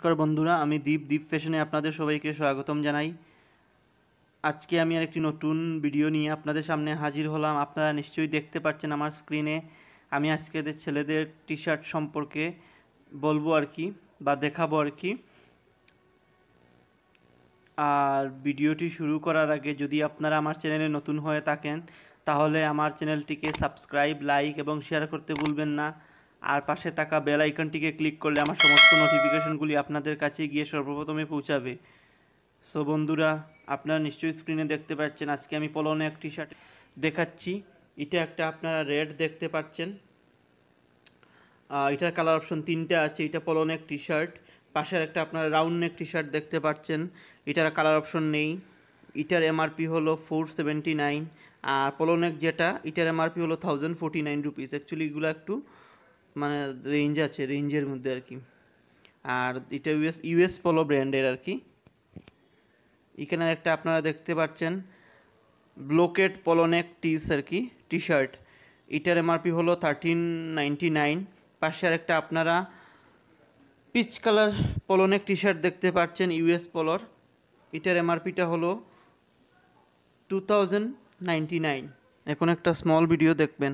নমস্কার বন্ধুরা আমি দীপ দীপ ফ্যাশনে আপনাদের সবাইকে স্বাগতম জানাই আজকে আমি আর একটি নতুন ভিডিও নিয়ে আপনাদের সামনে হাজির হলাম আপনারা নিশ্চয়ই দেখতে পাচ্ছেন আমার স্ক্রিনে আমি আজকে ছেলেদের টি শার্ট সম্পর্কে বলবো আর কি বা দেখাবো আর কি আর ভিডিওটি শুরু করার আগে যদি আপনারা আমার চ্যানেলে নতুন হয়ে থাকেন তাহলে আমার চ্যানেলটিকে সাবস্ক্রাইব লাইক এবং শেয়ার করতে ভুলবেন না আর পাশে থাকা বেল আইকনটিকে ক্লিক করলে আমার সমস্ত নোটিফিকেশনগুলি আপনাদের কাছে গিয়ে সর্বপ্রথমে পৌঁছাবে সো বন্ধুরা আপনারা নিশ্চয়ই স্ক্রিনে দেখতে পাচ্ছেন আজকে আমি পলনে এক টি শার্ট দেখাচ্ছি এটা একটা আপনারা রেড দেখতে পাচ্ছেন এটার কালার অপশন তিনটা আছে এটা পলনে এক টি শার্ট পাশের একটা আপনারা রাউন্ড নেক টি শার্ট দেখতে পাচ্ছেন এটার কালার অপশন নেই এটার এমআরপি হলো ফোর সেভেন্টি নাইন আর পলো যেটা এটার এমআরপি হলো thousand forty nine rupees actually এগুলো একটু মানে রেঞ্জ আছে রেঞ্জের মধ্যে আর কি আর এটা ইউএস ইউএস পোলো ব্র্যান্ডের আর কি এখানে একটা আপনারা দেখতে পাচ্ছেন ব্লোকেট পলোনেক টিস আর কি টি শার্ট এটার এমআরপি হলো থার্টিন নাইনটি নাইন পাশে আর একটা আপনারা peach colour polo neck T shirt দেখতে পাচ্ছেন ইউএস পলোর এটার এমআরপিটা হলো টু থাউজেন্ড নাইন এখন একটা স্মল ভিডিও দেখবেন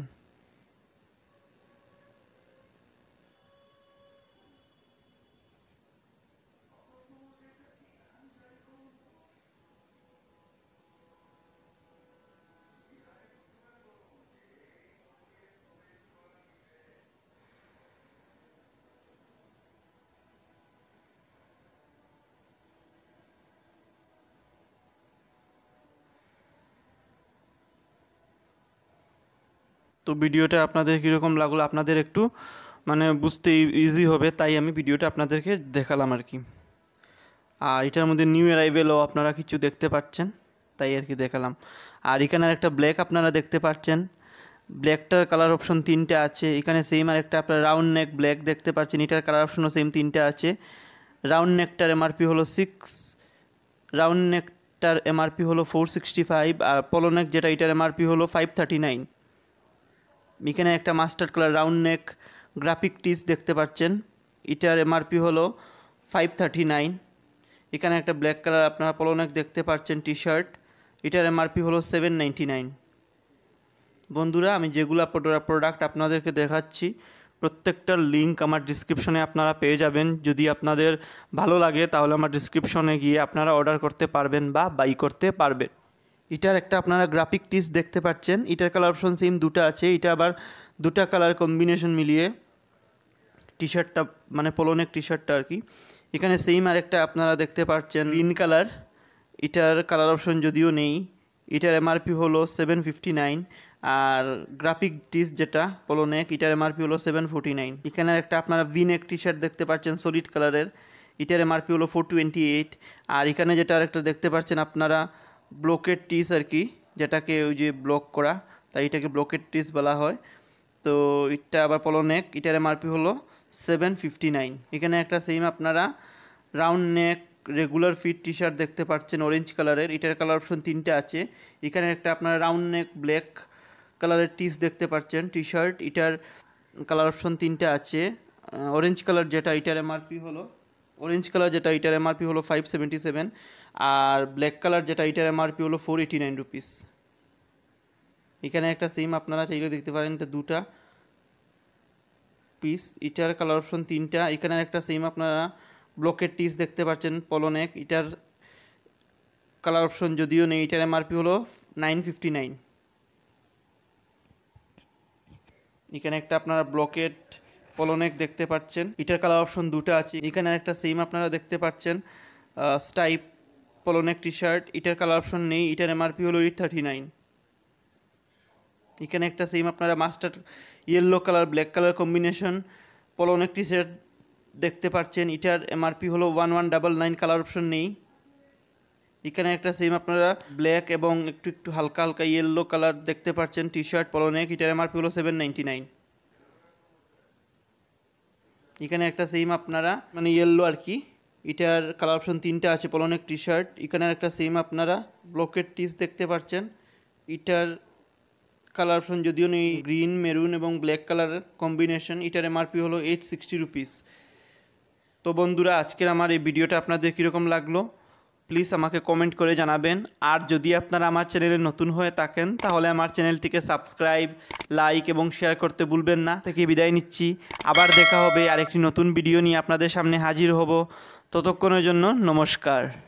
তো ভিডিওটা আপনাদের কীরকম লাগলো আপনাদের একটু মানে বুঝতে ইজি হবে তাই আমি ভিডিওটা আপনাদেরকে দেখালাম আর কি আর এটার মধ্যে নিউ অ্যারাইভেলও আপনারা কিছু দেখতে পাচ্ছেন তাই আর কি দেখালাম আর এখানে একটা ব্ল্যাক আপনারা দেখতে পাচ্ছেন ব্ল্যাকটার কালার অপশন তিনটে আছে এখানে সেম আর একটা আপনার রাউন্ড নেক ব্ল্যাক দেখতে পাচ্ছেন এটার কালার অপশনও সেম তিনটে আছে রাউন্ড নেকটার এমআরপি হলো সিক্স রাউন্ড নেকটার এমআরপি হলো ফোর সিক্সটি ফাইভ আর পলো নেক যেটা এটার এমআরপি হলো ফাইভ থার্টি নাইন এখানে একটা mustard colour round neck graphic tees দেখতে পাচ্ছেন এটার এমআরপি হলো ফাইভ থার্টি নাইন এখানে একটা ব্ল্যাক কালার আপনারা পলোনেক দেখতে পাচ্ছেন টি শার্ট এটার এমআরপি হলো সেভেন নাইনটি নাইন বন্ধুরা আমি যেগুলো প্রোডাক্ট আপনাদেরকে দেখাচ্ছি প্রত্যেকটার লিঙ্ক আমার ডিসক্রিপশনে আপনারা পেয়ে যাবেন যদি আপনাদের ভালো লাগে তাহলে আমার ডিসক্রিপশনে গিয়ে আপনারা অর্ডার করতে পারবেন বা বাই করতে পারবেন এটার একটা আপনারা গ্রাফিক টিস দেখতে পাচ্ছেন এটার কালার অপশন সেম দুটো আছে এটা আবার দুটা কালার কম্বিনেশন মিলিয়ে টি শার্টটা মানে পলনের টি শার্টটা আর কি এখানে সেম আর একটা আপনারা দেখতে পাচ্ছেন গ্রিন কালার এটার কালার অপশন যদিও নেই এটার এমআরপি হলো সেভেন ফিফটি নাইন আর গ্রাফিক টিস যেটা পোলোনেক এটার এমআরপি হলো সেভেন ফোর্টি নাইন এখানে একটা আপনারা ভিনেক টি শার্ট দেখতে পাচ্ছেন সলিড কালারের এটার এমআরপি হলো ফোর টোয়েন্টি এইট আর এখানে যেটা আরেকটা দেখতে পাচ্ছেন আপনারা ব্লকের টিস আর কি যেটাকে ওই যে ব্লক করা তাই এটাকে ব্লকের টিস বলা হয় তো এটা আবার পলো নেক এটার এমআরপি হলো সেভেন ফিফটি নাইন এখানে একটা সেম আপনারা round neck regular fit T shirt দেখতে পাচ্ছেন অরেঞ্জ কালারের এটার কালার অপশন তিনটে আছে এখানে একটা আপনারা রাউন্ড নেক ব্ল্যাক কালারের টিস দেখতে পাচ্ছেন টি শার্ট এটার কালার অপশন তিনটে আছে অরেঞ্জ কালার যেটা এটার এমআরপি হলো অরেঞ্জ কালার যেটা এটার এমআরপি হলো ফাইভ সেভেন্টি সেভেন আর ব্ল্যাক কালার যেটা এটার এমআরপি হলো ফোর এইটি নাইন রুপিস এখানে একটা সিম আপনারা চাইলে দেখতে পারেন এটা দুটা পিস এটার কালার অপশন তিনটা এখানে একটা সিম আপনারা ব্লকের টিস দেখতে পাচ্ছেন পলনেক এটার কালার অপশন যদিও নেই এটার এমআরপি হলো নাইন ফিফটি নাইন এখানে একটা আপনারা ব্লকেট পলনেক দেখতে পাচ্ছেন এটার কালার অপশন দুটো আছে এখানে একটা সেম আপনারা দেখতে পাচ্ছেন স্টাইপ পলনেক টি শার্ট এটার কালার অপশন নেই এটার এমআরপি হলো এইট থার্টি নাইন এখানে একটা সেম আপনারা mustard yellow colour black colour combination polo neck T shirt দেখতে পাচ্ছেন এটার এমআরপি হলো one one double nine colour option নেই এখানে একটা সেম আপনারা ব্ল্যাক এবং একটু একটু হালকা হালকা ইয়েলো কালার দেখতে পাচ্ছেন টি শার্ট পলনেক এটার এমআরপি হলো সেভেন নাইনটি নাইন এখানে একটা সেম আপনারা মানে ইয়েলো আর কি এটার কালার অপশন তিনটা আছে পলনেক টি শার্ট এখানে একটা সেম আপনারা ব্লকের টিস দেখতে পাচ্ছেন এটার কালার অপশন যদিও নেই গ্রিন মেরুন এবং ব্ল্যাক কালার কম্বিনেশন এটার এমআরপি হলো এইট সিক্সটি রুপিস তো বন্ধুরা আজকের আমার এই ভিডিওটা আপনাদের কীরকম লাগলো প্লিজ আমাকে কমেন্ট করে জানাবেন আর যদি আপনারা আমার চ্যানেলে নতুন হয়ে থাকেন তাহলে আমার চ্যানেলটিকে সাবস্ক্রাইব লাইক এবং শেয়ার করতে ভুলবেন না থেকে বিদায় নিচ্ছি আবার দেখা হবে আরেকটি নতুন ভিডিও নিয়ে আপনাদের সামনে হাজির হব ততক্ষণের জন্য নমস্কার